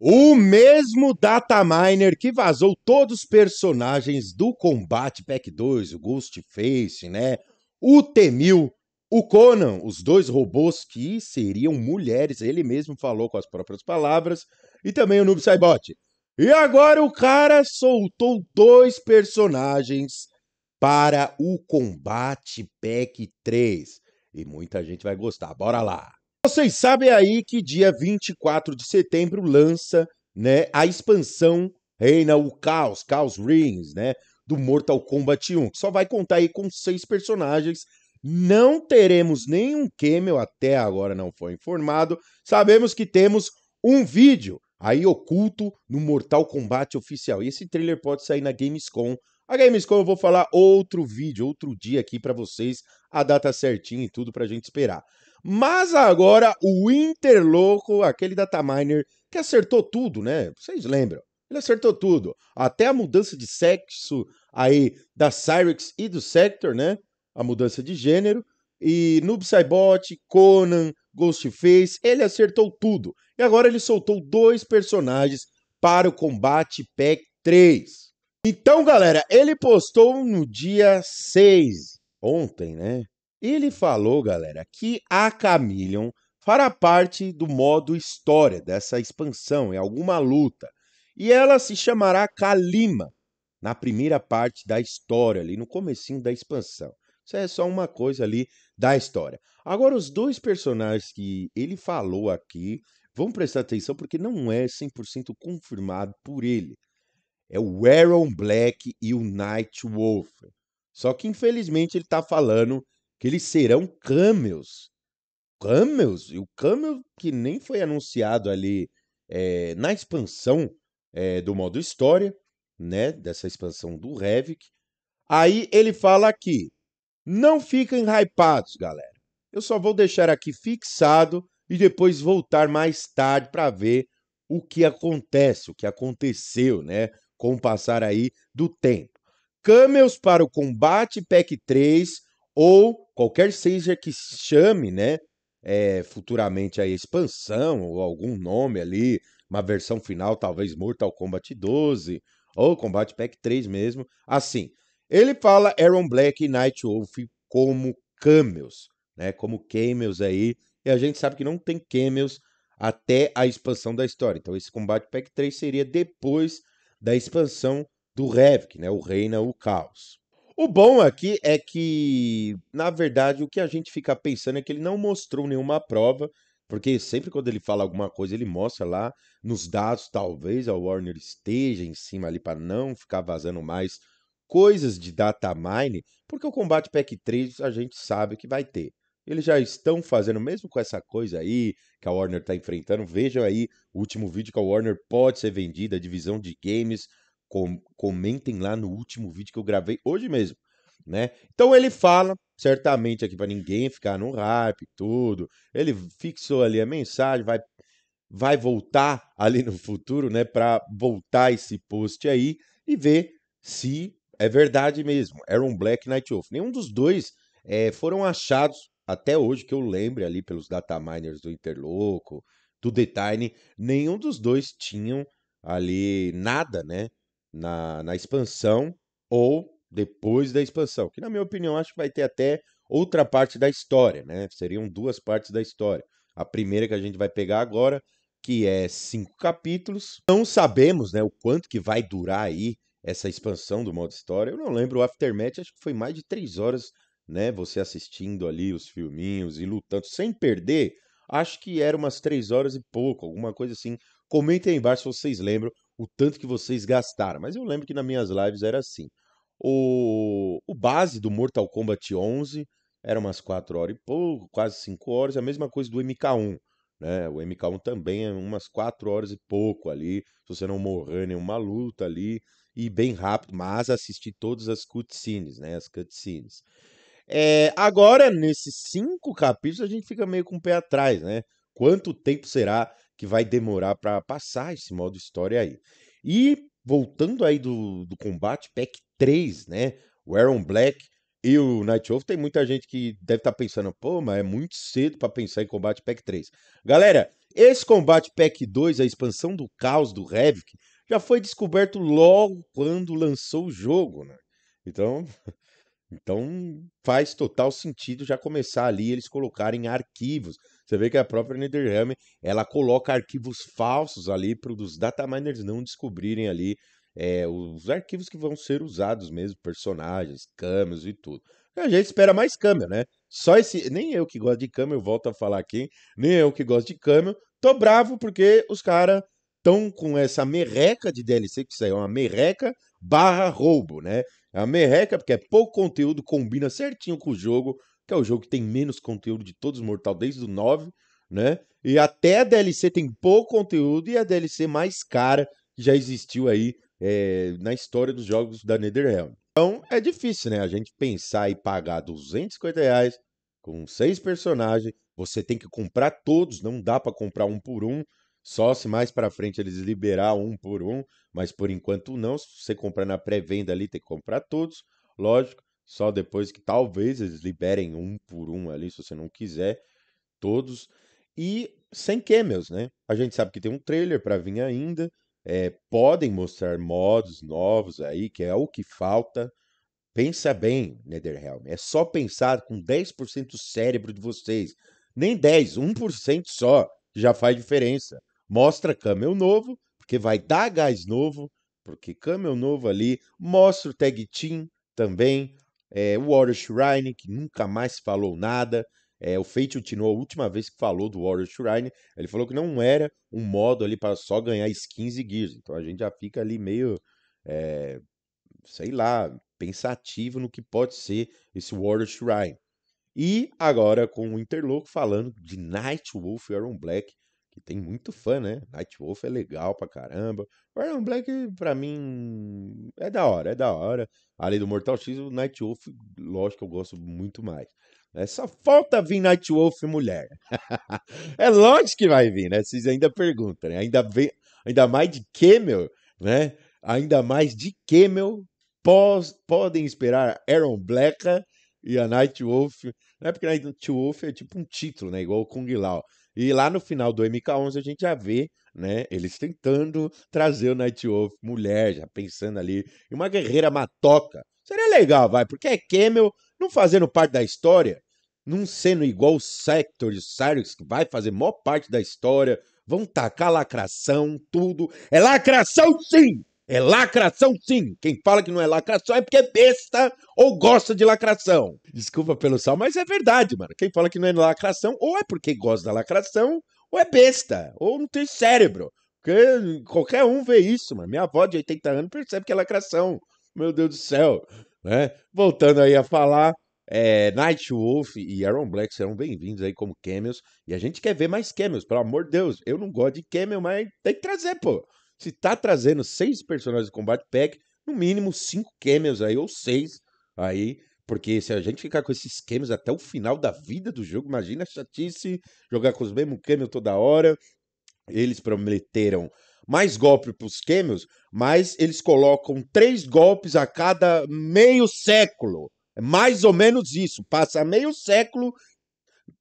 O mesmo dataminer que vazou todos os personagens do Combate Pack 2, o Face, né? O Temil, o Conan, os dois robôs que seriam mulheres, ele mesmo falou com as próprias palavras, e também o Noob Saibot. E agora o cara soltou dois personagens para o Combate Pack 3. E muita gente vai gostar. Bora lá! Vocês sabem aí que dia 24 de setembro lança né, a expansão Reina o Caos, Caos Rings, né? Do Mortal Kombat 1, que só vai contar aí com seis personagens. Não teremos nenhum Camel até agora não foi informado. Sabemos que temos um vídeo aí oculto no Mortal Kombat oficial. E esse trailer pode sair na Gamescom. A Gamescom eu vou falar outro vídeo, outro dia aqui para vocês, a data certinha e tudo pra gente esperar. Mas agora o Interloco, aquele dataminer que acertou tudo, né? Vocês lembram? Ele acertou tudo. Até a mudança de sexo aí da Cyrix e do Sector, né? A mudança de gênero. E Noob Saibot, Conan, Ghostface, ele acertou tudo. E agora ele soltou dois personagens para o combate Pack 3. Então, galera, ele postou no dia 6, ontem, né? Ele falou, galera, que a Chameleon fará parte do modo história dessa expansão, em é alguma luta. E ela se chamará Kalima, na primeira parte da história, ali no comecinho da expansão. Isso é só uma coisa ali da história. Agora, os dois personagens que ele falou aqui, vamos prestar atenção porque não é 100% confirmado por ele. É o Aaron Black e o Night Wolf. Só que, infelizmente, ele está falando que eles serão camels. Camels? E o camel que nem foi anunciado ali é, na expansão é, do modo história, né? Dessa expansão do Revic. Aí ele fala aqui: não fiquem hypados, galera. Eu só vou deixar aqui fixado e depois voltar mais tarde para ver o que acontece, o que aconteceu, né? Com o passar aí do tempo. Camels para o combate PEC 3 ou qualquer seja que chame, né? É, futuramente a expansão ou algum nome ali, uma versão final, talvez Mortal Kombat 12 ou Combat Pack 3 mesmo. Assim, ele fala Aaron Black e Nightwolf como cameos, né? Como cameos aí, e a gente sabe que não tem cameos até a expansão da história. Então esse Combat Pack 3 seria depois da expansão do Havoc, né? O Reina o Caos. O bom aqui é que, na verdade, o que a gente fica pensando é que ele não mostrou nenhuma prova, porque sempre quando ele fala alguma coisa, ele mostra lá nos dados, talvez a Warner esteja em cima ali para não ficar vazando mais coisas de data mine, porque o combate pack 3 a gente sabe que vai ter. Eles já estão fazendo, mesmo com essa coisa aí que a Warner está enfrentando. Vejam aí o último vídeo que a Warner pode ser vendida, a divisão de games com, comentem lá no último vídeo que eu gravei hoje mesmo, né? Então ele fala, certamente aqui para ninguém ficar no hype tudo. Ele fixou ali a mensagem, vai vai voltar ali no futuro, né, para voltar esse post aí e ver se é verdade mesmo. Era um Black Night Wolf. Nenhum dos dois é, foram achados até hoje que eu lembre ali pelos data miners do Interloco, do Detain, nenhum dos dois tinham ali nada, né? na, na expansão ou depois da expansão, que na minha opinião acho que vai ter até outra parte da história, né? Seriam duas partes da história. A primeira que a gente vai pegar agora, que é cinco capítulos. Não sabemos, né, o quanto que vai durar aí essa expansão do modo história. Eu não lembro o Aftermath, acho que foi mais de três horas, né? Você assistindo ali os filminhos e lutando sem perder. Acho que era umas três horas e pouco, alguma coisa assim. Comentem aí embaixo se vocês lembram o tanto que vocês gastaram. Mas eu lembro que nas minhas lives era assim. O, o base do Mortal Kombat 11 era umas 4 horas e pouco, quase 5 horas. A mesma coisa do MK1. Né? O MK1 também é umas 4 horas e pouco ali. Se você não morrer nenhuma luta ali. E bem rápido, mas assistir todas as cutscenes, né? As cutscenes. É, agora, nesses cinco capítulos, a gente fica meio com o pé atrás, né? Quanto tempo será que vai demorar para passar esse modo história aí. E voltando aí do, do combate, Pack 3, né? O Aaron Black e o Night Wolf, tem muita gente que deve estar tá pensando, pô, mas é muito cedo para pensar em combate Pack 3. Galera, esse combate Pack 2, a expansão do caos do Havoc, já foi descoberto logo quando lançou o jogo, né? Então, Então faz total sentido já começar ali eles colocarem arquivos. Você vê que a própria NetherRealm ela coloca arquivos falsos ali para os dataminers não descobrirem ali é, os arquivos que vão ser usados mesmo, personagens, câmeras e tudo. A gente espera mais câmera, né? Só esse. Nem eu que gosto de câmera, eu volto a falar aqui. Nem eu que gosto de câmera. Tô bravo porque os caras estão com essa merreca de DLC, que isso aí é uma merreca barra roubo, né? É a merreca, porque é pouco conteúdo, combina certinho com o jogo, que é o jogo que tem menos conteúdo de todos os Mortal, desde o 9, né? E até a DLC tem pouco conteúdo e a DLC mais cara que já existiu aí é, na história dos jogos da NetherRealm. Então é difícil, né? A gente pensar e pagar 250 reais com seis personagens, você tem que comprar todos, não dá para comprar um por um. Só se mais para frente eles liberar um por um, mas por enquanto não. Se você comprar na pré-venda ali, tem que comprar todos. Lógico, só depois que talvez eles liberem um por um ali, se você não quiser, todos. E sem camels, né? A gente sabe que tem um trailer para vir ainda. É, podem mostrar modos novos aí, que é o que falta. Pensa bem, NetherRealm. É só pensar com 10% do cérebro de vocês. Nem 10, 1% só já faz diferença mostra camel novo, porque vai dar gás novo, porque camel novo ali, mostra o tag team também, é, o Warrior Shrine, que nunca mais falou nada, é, o Fate continuou a última vez que falou do Warrior Shrine, ele falou que não era um modo ali para só ganhar skins e gears, então a gente já fica ali meio, é, sei lá, pensativo no que pode ser esse Warrior Shrine. E agora com o Interloco falando de Wolf e Aaron Black, que tem muito fã, né? Nightwolf é legal pra caramba. Aaron Black, pra mim, é da hora, é da hora. Além do Mortal X, o Nightwolf, lógico que eu gosto muito mais. É, só falta vir Nightwolf mulher. é lógico que vai vir, né? Vocês ainda perguntam, né? Ainda, vem, ainda mais de que, meu? Né? Ainda mais de que, meu? Pós, podem esperar Aaron Black e a Nightwolf. Não é porque Nightwolf é tipo um título, né? Igual o Kung Lao. E lá no final do MK11 a gente já vê, né, eles tentando trazer o Night Wolf mulher, já pensando ali em uma guerreira matoca. Seria legal, vai, porque é Camel não fazendo parte da história, não sendo igual o Sector de Cyrus, que vai fazer maior parte da história, vão tacar lacração, tudo. É lacração sim! É lacração, sim. Quem fala que não é lacração é porque é besta ou gosta de lacração. Desculpa pelo sal, mas é verdade, mano. Quem fala que não é lacração ou é porque gosta da lacração ou é besta ou não tem cérebro. Porque qualquer um vê isso, mano. Minha avó de 80 anos percebe que é lacração. Meu Deus do céu. Né? Voltando aí a falar, é, Nightwolf e Aaron Black serão bem-vindos aí como camels. E a gente quer ver mais camels, pelo amor de Deus. Eu não gosto de camel, mas tem que trazer, pô se tá trazendo seis personagens de combate pack, no mínimo cinco camels aí, ou seis aí, porque se a gente ficar com esses camels até o final da vida do jogo, imagina a chatice jogar com os mesmos camels toda hora. Eles prometeram mais golpe para os mas eles colocam três golpes a cada meio século. É mais ou menos isso. Passa meio século,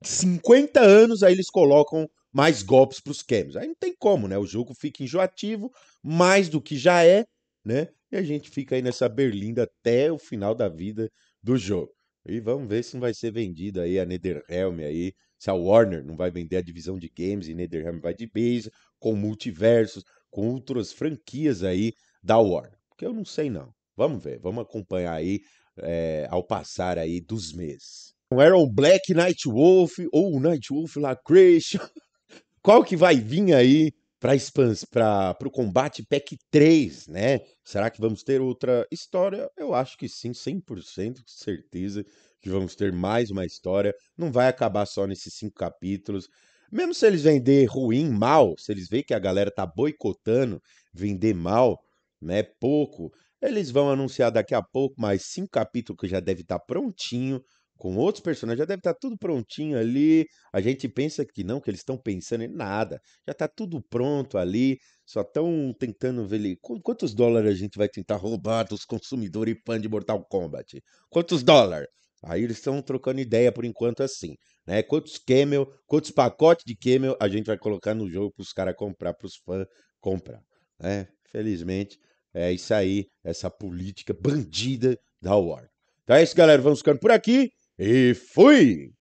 50 anos, aí eles colocam mais golpes para os Cavs. Aí não tem como, né? O jogo fica enjoativo, mais do que já é, né? E a gente fica aí nessa berlinda até o final da vida do jogo. E vamos ver se não vai ser vendido aí a Netherrealm aí, se a Warner não vai vender a divisão de games e Netherrealm vai de base, com multiversos, com outras franquias aí da Warner. Porque eu não sei não. Vamos ver, vamos acompanhar aí é, ao passar aí dos meses. Um Aaron Black, Night Wolf ou Night Wolf Lacration. Qual que vai vir aí para o combate Pack 3, né? Será que vamos ter outra história? Eu acho que sim, 100% com certeza que vamos ter mais uma história. Não vai acabar só nesses cinco capítulos. Mesmo se eles vender ruim, mal, se eles verem que a galera tá boicotando, vender mal, né, pouco, eles vão anunciar daqui a pouco mais cinco capítulos que já deve estar tá prontinho com outros personagens, já deve estar tá tudo prontinho ali. A gente pensa que não, que eles estão pensando em nada. Já está tudo pronto ali. Só estão tentando ver ali. Quantos dólares a gente vai tentar roubar dos consumidores e fãs de Mortal Kombat? Quantos dólares? Aí eles estão trocando ideia por enquanto assim, né? Quantos camel, quantos pacotes de camel a gente vai colocar no jogo para os caras comprar, para os fãs comprar, né? Felizmente é isso aí, essa política bandida da Warner. Então é isso, galera. Vamos ficando por aqui. E fui!